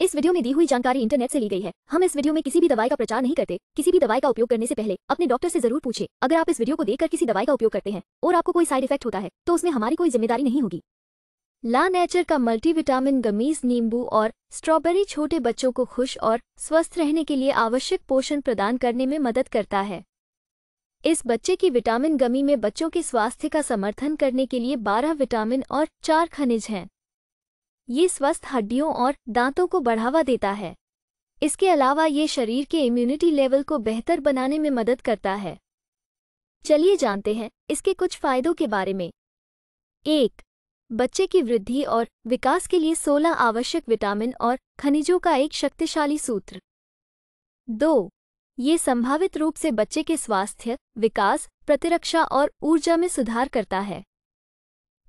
इस वीडियो में दी हुई जानकारी इंटरनेट से ली गई है हम इस वीडियो में किसी भी दवाई का प्रचार नहीं करते किसी भी दवाई का उपयोग करने से पहले अपने डॉक्टर से जरूर पूछे अगर आप इस वीडियो को देखकर किसी दवाई का उपयोग करते हैं और आपको कोई साइड इफेक्ट होता है तो उसमें हमारी कोई जिम्मेदारी नहीं होगी ला नेचर का मल्टीविटामिन गमीज नींबू और स्ट्रॉबेरी छोटे बच्चों को खुश और स्वस्थ रहने के लिए आवश्यक पोषण प्रदान करने में मदद करता है इस बच्चे की विटामिन गमी में बच्चों के स्वास्थ्य का समर्थन करने के लिए 12 विटामिन और 4 खनिज हैं ये स्वस्थ हड्डियों और दांतों को बढ़ावा देता है इसके अलावा ये शरीर के इम्यूनिटी लेवल को बेहतर बनाने में मदद करता है चलिए जानते हैं इसके कुछ फायदों के बारे में एक बच्चे की वृद्धि और विकास के लिए 16 आवश्यक विटामिन और खनिजों का एक शक्तिशाली सूत्र दो ये संभावित रूप से बच्चे के स्वास्थ्य विकास प्रतिरक्षा और ऊर्जा में सुधार करता है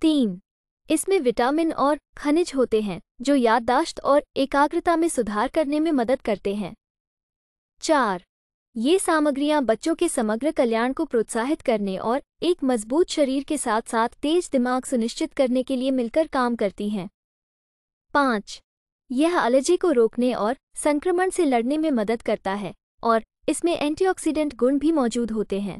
तीन इसमें विटामिन और खनिज होते हैं जो याददाश्त और एकाग्रता में सुधार करने में मदद करते हैं चार ये सामग्रियां बच्चों के समग्र कल्याण को प्रोत्साहित करने और एक मजबूत शरीर के साथ साथ तेज दिमाग सुनिश्चित करने के लिए मिलकर काम करती हैं पाँच यह एलर्जी को रोकने और संक्रमण से लड़ने में मदद करता है और इसमें एंटीऑक्सीडेंट गुण भी मौजूद होते हैं